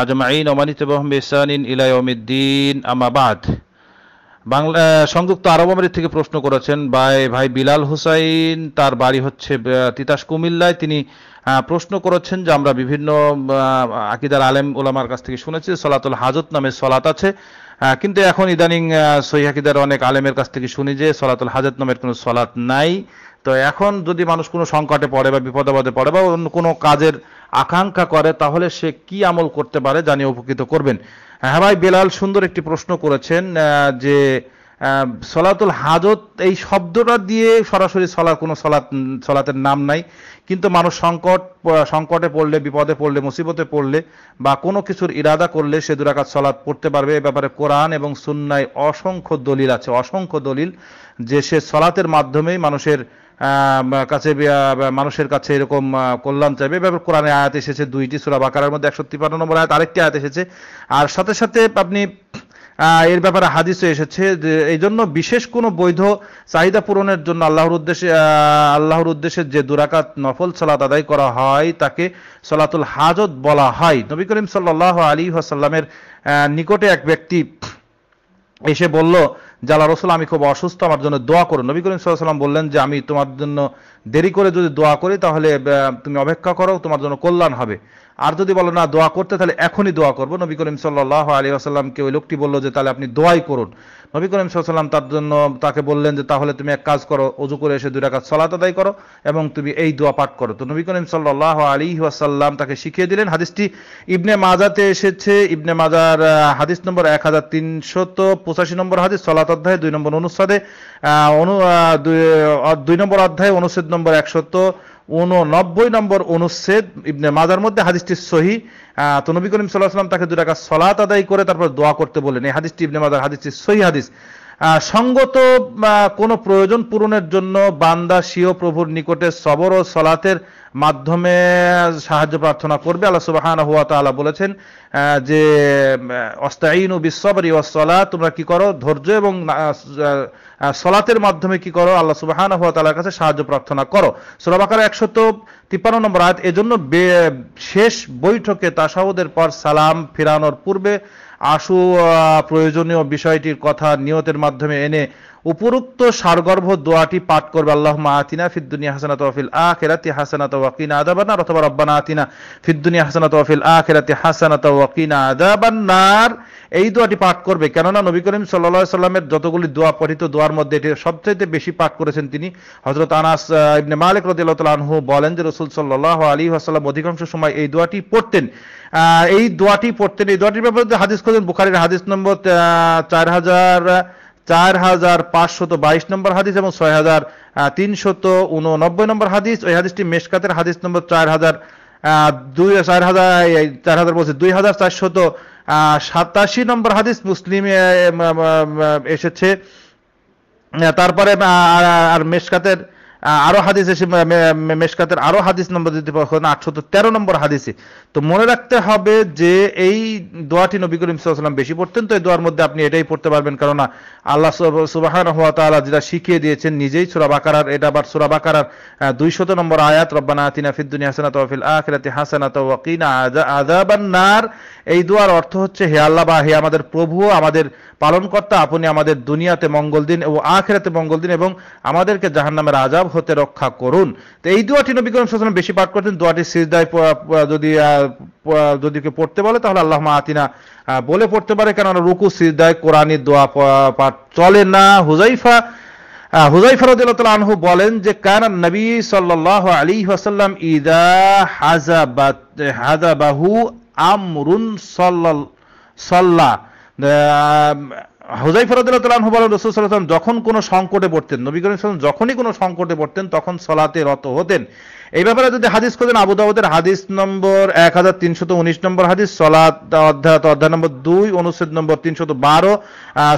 আজমাইন ওমানিত আমাবাদ বাংলা সংযুক্ত আরব আমিরাত থেকে প্রশ্ন করেছেন ভাই ভাই বিলাল হুসাইন তার বাড়ি হচ্ছে তিতাস কুমিল্লায় তিনি প্রশ্ন করেছেন যে আমরা বিভিন্ন আকিদার আলেম ওলামার কাছ থেকে শুনেছি সলাতুল হাজত নামে সলাত আছে কিন্তু এখন ইদানিং আকিদার অনেক আলেমের কাছ থেকে শুনি যে সলাতুল হাজত নামের কোনো সলাত নাই তো এখন যদি মানুষ কোনো সংকটে পড়ে বা বিপদাবাদে পড়ে বা অন্য কোনো কাজের আকাঙ্ক্ষা করে তাহলে সে কি আমল করতে পারে জানিয়ে উপকৃত করবেন হ্যাঁ ভাই বেলাল সুন্দর একটি প্রশ্ন করেছেন যে সলাতুল হাজত এই শব্দটা দিয়ে সরাসরি সলা কোনো সলাত সলাতের নাম নাই কিন্তু মানুষ সংকট সংকটে পড়লে বিপদে পড়লে মুসিবতে পড়লে বা কোনো কিছুর ইরাদা করলে সে দুরাকাত সলাৎ পড়তে পারবে এ ব্যাপারে কোরআন এবং সুন্নায় অসংখ্য দলিল আছে অসংখ্য দলিল যে সে সলাতের মাধ্যমেই মানুষের কাছে মানুষের কাছে এরকম কল্যাণ চাইবে ব্যাপার কোরআনে আয়াত এসেছে দুইটি সুরা বাকারের মধ্যে একশো তিপ্পান্ন নম্বর আয়াত আরেকটি আয়াত এসেছে আর সাথে সাথে আপনি এর ব্যাপারে হাদিসও এসেছে এই জন্য বিশেষ কোনো বৈধ চাহিদা পূরণের জন্য আল্লাহর উদ্দেশ্যে আল্লাহর উদ্দেশ্যে যে দুরাকাত নফল সলাত আদায় করা হয় তাকে সলাতুল হাজত বলা হয় নবী করিম সাল্লাহ আলী আসাল্লামের নিকটে এক ব্যক্তি এসে বলল জালা রসুল আমি খুব অসুস্থ আমার জন্য দোয়া করো নবী করিম সাল্লাম বললেন যে আমি তোমার জন্য দেরি করে যদি দোয়া করি তাহলে তুমি অপেক্ষা করো তোমার জন্য কল্যাণ হবে আর যদি বলো না দোয়া করতে তাহলে এখনই দোয়া করবো নবী করিম সাল্লাহ আলী আসাল্লামকে ওই লোকটি বললো যে তাহলে আপনি দোয়াই করুন নবী করিম সাল্লাম তার জন্য তাকে বললেন যে তাহলে তুমি এক কাজ করো অজু করে এসে দুটা কাজ সলাত আদায় করো এবং তুমি এই দোয়া পাঠ করো তো নবী করিম সাল্লাহ আলী আসাল্লাম তাকে শিখিয়ে দিলেন হাদিসটি ইবনে মাজাতে এসেছে ইবনে মাজার হাদিস নম্বর এক হাজার তিনশত পঁচাশি নম্বর হাদিস সলাত অধ্যায় দুই নম্বর অনুচ্ছেদে অনু দুই নম্বর অধ্যায় অনুচ্ছেদ নম্বর একশত উননব্বই নম্বর অনুচ্ছেদ ইবনে মাজার মধ্যে হাদিসটি সহি তনবী করিম সাল্লাহ সাল্লাম তাকে দু টাকা সলাত আদায় করে তারপর দোয়া করতে বলেন এই হাদিসটি ইবনে মাজার হাদিসটি সহি হাদিস সঙ্গত কোনো প্রয়োজন পূরণের জন্য বান্দা সিও প্রভুর নিকটে সবর ও সলাতের মাধ্যমে সাহায্য প্রার্থনা করবে আল্লাহ সুবাহান হুয়া তালা বলেছেন যে ও বিশ্ববর সলা তোমরা কি করো ধৈর্য এবং সলাতের মাধ্যমে কি করো আল্লাহ সুবাহান হুয়া তালার কাছে সাহায্য প্রার্থনা করো সুরাবাকার একশত তিপ্পান্ন নম্বর আয়াত এজন্য শেষ বৈঠকে তাসাউদের পর সালাম ফিরানোর পূর্বে আশু প্রয়োজনীয় বিষয়টির কথা নিয়তের মাধ্যমে এনে উপরোক্ত সারগর্ভ দোয়াটি পাঠ করবে আল্লাহ আতিনা ফিদ্দুনিয়া হাসানা তহফিল আখেরাতি হাসানা তওয়াকিনা আদাবান্নার অথবা রব্বানা আতিনা ফিদ্দুনিয়া হাসানা তহফিল আখেরাতি হাসানা তওয়াকিনা আদাবান্নার এই দোয়াটি পাঠ করবে কেননা নবী করিম সাল্লা সাল্লামের যতগুলি দোয়া পঠিত দোয়ার মধ্যে এটি সবচাইতে বেশি পাঠ করেছেন তিনি হজরত আনাস ইবনে মালিক রদিল্লাহ আনহু বলেন যে রসুল সাল্লাহ আলী আসাল্লাম অধিকাংশ সময় এই দোয়াটি পড়তেন এই দোয়াটি পড়তেন এই দোয়াটির ব্যাপারে হাদিস করেন বুখারির হাদিস নম্বর চার হাজার চার হাজার পাঁচশত বাইশ নম্বর হাদিস এবং ছয় হাজার তিনশত উননব্বই নম্বর হাদিস ওই হাদিসটি মেশকাতের হাদিস নম্বর চার হাজার দুই চার হাজার চার হাজার বলছে দুই হাজার চারশত সাতাশি নম্বর হাদিস মুসলিম এসেছে তারপরে আর মেশকাতের আরো হাদিস এসে মেশকাতের আরো হাদিস নম্বর যদি আটশত তেরো নম্বর হাদিসে তো মনে রাখতে হবে যে এই দোয়াটি নবী করিম সাল্লাম বেশি পড়তেন তো এই দোয়ার মধ্যে আপনি এটাই পড়তে পারবেন কেননা আল্লাহ সুবাহান হাত তালা যেটা শিখিয়ে দিয়েছেন নিজেই সুরাবাকার এটা আবার সুরাবাকার দুই শত নম্বর আয়াত রব্বানা আতিনা ফিদ্দুনি হাসানা ওয়াফিল আখিরাতি হাসানা ওয়াকিনা আজাবান নার এই দোয়ার অর্থ হচ্ছে হে আল্লাহ বা হে আমাদের প্রভু আমাদের পালনকর্তা আপনি আমাদের দুনিয়াতে মঙ্গল দিন ও আখেরাতে মঙ্গল দিন এবং আমাদেরকে জাহান নামের আজাব হতে রক্ষা করুন তো এই দোয়াটি নবী করিম সাল্লাম বেশি পাঠ করতেন দোয়াটি সিজদায় যদি যদি কেউ পড়তে বলে তাহলে আল্লাহ আতিনা বলে পড়তে পারে কেন রুকু সিজদায় কোরআনের দোয়া পাঠ চলে না হুজাইফা হুজাইফা রাদিয়াল্লাহু আনহু বলেন যে কানা নবী সাল্লাল্লাহু আলাইহি ওয়াসাল্লাম ইদা হাজাবাহু আমরুন সাল্লাল্লাহু হুজাই ফরাদুল্লাহ বলেন রসুলাম যখন কোনো সংকটে পড়তেন নবী করিম সাল্লাম যখনই কোনো সংকটে পড়তেন তখন সলাতে রত হতেন এই ব্যাপারে যদি হাদিস করেন আবু দাউদের হাদিস নম্বর এক হাজার তিনশত উনিশ নম্বর হাদিস সলাত অধ্যায়ত অধ্যায় নম্বর দুই অনুচ্ছেদ নম্বর তিনশত বারো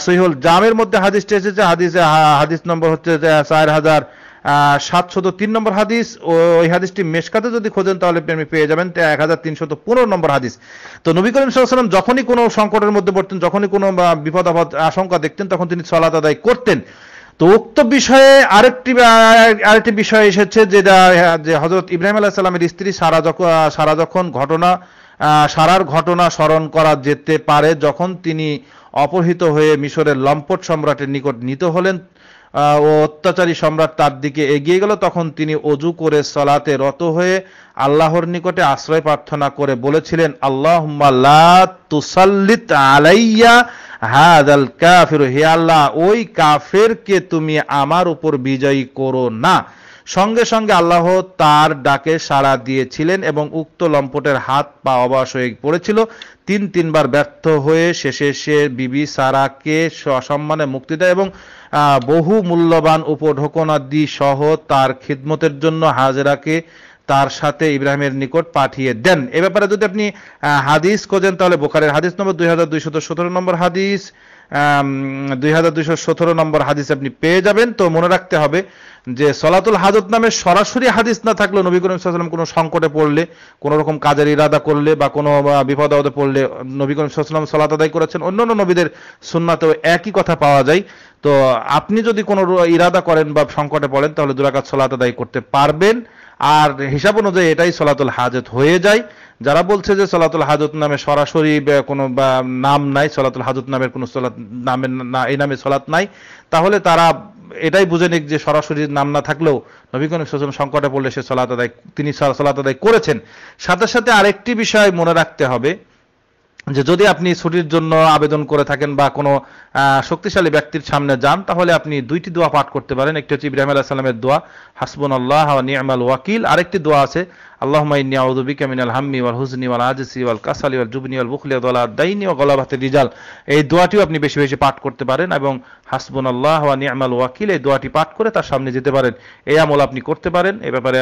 সহিউল জামের মধ্যে হাদিসটি এসেছে হাদিস হাদিস নম্বর হচ্ছে চার হাজার সাতশত তিন নম্বর হাদিস ওই হাদিসটি মেশকাতে যদি খোঁজেন তাহলে আপনি পেয়ে যাবেন এক হাজার তিনশত পনেরো নম্বর হাদিস তো নবী করিম সাল্লাম যখনই কোনো সংকটের মধ্যে পড়তেন যখনই কোনো বিপদ আপদ আশঙ্কা দেখতেন তখন তিনি সলাত আদায় করতেন তো উক্ত বিষয়ে আরেকটি আরেকটি বিষয় এসেছে যেটা যে হজরত ইব্রাহিম আল্লাহ সাল্লামের স্ত্রী সারা যখন সারা যখন ঘটনা সারার ঘটনা স্মরণ করা যেতে পারে যখন তিনি অপহৃত হয়ে মিশরের লম্পট সম্রাটের নিকট নিত হলেন ও অত্যাচারী সম্রাট তার দিকে এগিয়ে গেল তখন তিনি অজু করে সলাতে রত হয়ে আল্লাহর নিকটে আশ্রয় প্রার্থনা করে বলেছিলেন আল্লাহ তুসাল্লিত আলাইয়া হাদাল কাফির হে আল্লাহ ওই কাফেরকে তুমি আমার উপর বিজয়ী করো না সঙ্গে সঙ্গে আল্লাহ তার ডাকে সাড়া দিয়েছিলেন এবং উক্ত লম্পটের হাত পা অবাস হয়ে পড়েছিল তিন তিনবার ব্যর্থ হয়ে শেষে সে বিবি সারাকে সসম্মানে মুক্তি দেয় এবং বহু মূল্যবান দি সহ তার খিদমতের জন্য হাজরাকে তার সাথে ইব্রাহিমের নিকট পাঠিয়ে দেন এ ব্যাপারে যদি আপনি হাদিস খোঁজেন তাহলে বোখারের হাদিস নম্বর দুই হাজার দুইশত সতেরো নম্বর হাদিস দুই হাজার সতেরো নম্বর হাদিস আপনি পেয়ে যাবেন তো মনে রাখতে হবে যে সলাতুল হাজত নামে সরাসরি হাদিস না থাকলেও নবী করিম সাল্লাম কোনো সংকটে পড়লে কোনো রকম কাজের ইরাদা করলে বা কোনো বিপদ আপদে পড়লে নবী করিম সাল্লাম সলাত আদায় করেছেন অন্য অন্য নবীদের সুন্নাতেও একই কথা পাওয়া যায় তো আপনি যদি কোনো ইরাদা করেন বা সংকটে পড়েন তাহলে দুরাকাত সলাত আদায় করতে পারবেন আর হিসাব অনুযায়ী এটাই সলাতুল হাজত হয়ে যায় যারা বলছে যে সলাতুল হাজত নামে সরাসরি কোনো নাম নাই সলাতুল হাজত নামের কোনো সলাত নামের না এই নামে সলাত নাই তাহলে তারা এটাই বুঝে নিক যে সরাসরি নাম না থাকলেও নবীকরণ শোষণ সংকটে পড়লে সে সলাত আদায় তিনি সলাত আদায় করেছেন সাথে সাথে আরেকটি বিষয় মনে রাখতে হবে যে যদি আপনি ছুটির জন্য আবেদন করে থাকেন বা কোনো শক্তিশালী ব্যক্তির সামনে যান তাহলে আপনি দুইটি দোয়া পাঠ করতে পারেন একটি হচ্ছে ইব্রাহিম আল্লাহ সালামের দোয়া হাসবুন আল্লাহ নিয়ামাল ওয়াকিল আরেকটি দোয়া আছে আল্লাহ মাইনিয়াউদ্দিকা মিনাল হাম্মি ওয়াল হুজনি ওয়াল আজিসি ওয়াল কাসালি ওয়াল জুবনি ওয়াল বুখলি দোলা দাইনি ও গলাভাতে রিজাল এই দোয়াটিও আপনি বেশি বেশি পাঠ করতে পারেন এবং হাসবুন আল্লাহ নিয়ামাল ওয়াকিল এই দোয়াটি পাঠ করে তার সামনে যেতে পারেন এই আমল আপনি করতে পারেন এ ব্যাপারে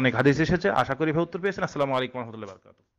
অনেক হাদিস এসেছে আশা করি উত্তর পেয়েছেন আসসালামু আলাইকুম রহমতুল্লাহ বারকাত